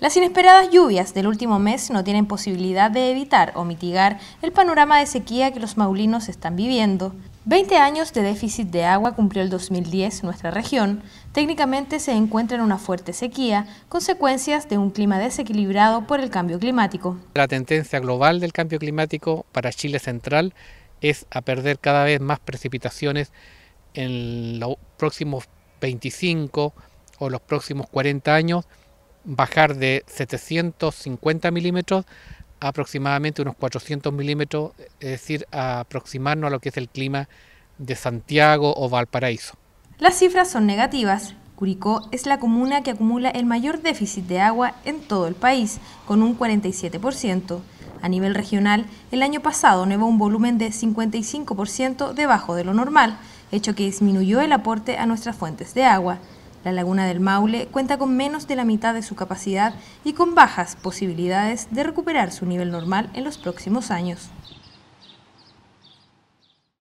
Las inesperadas lluvias del último mes no tienen posibilidad de evitar o mitigar el panorama de sequía que los maulinos están viviendo. 20 años de déficit de agua cumplió el 2010 nuestra región. Técnicamente se encuentra en una fuerte sequía, consecuencias de un clima desequilibrado por el cambio climático. La tendencia global del cambio climático para Chile central es a perder cada vez más precipitaciones en los próximos 25 o los próximos 40 años bajar de 750 milímetros a aproximadamente unos 400 milímetros, es decir, aproximarnos a lo que es el clima de Santiago o Valparaíso. Las cifras son negativas. Curicó es la comuna que acumula el mayor déficit de agua en todo el país, con un 47%. A nivel regional, el año pasado nevó un volumen de 55% debajo de lo normal, hecho que disminuyó el aporte a nuestras fuentes de agua. La laguna del Maule cuenta con menos de la mitad de su capacidad y con bajas posibilidades de recuperar su nivel normal en los próximos años.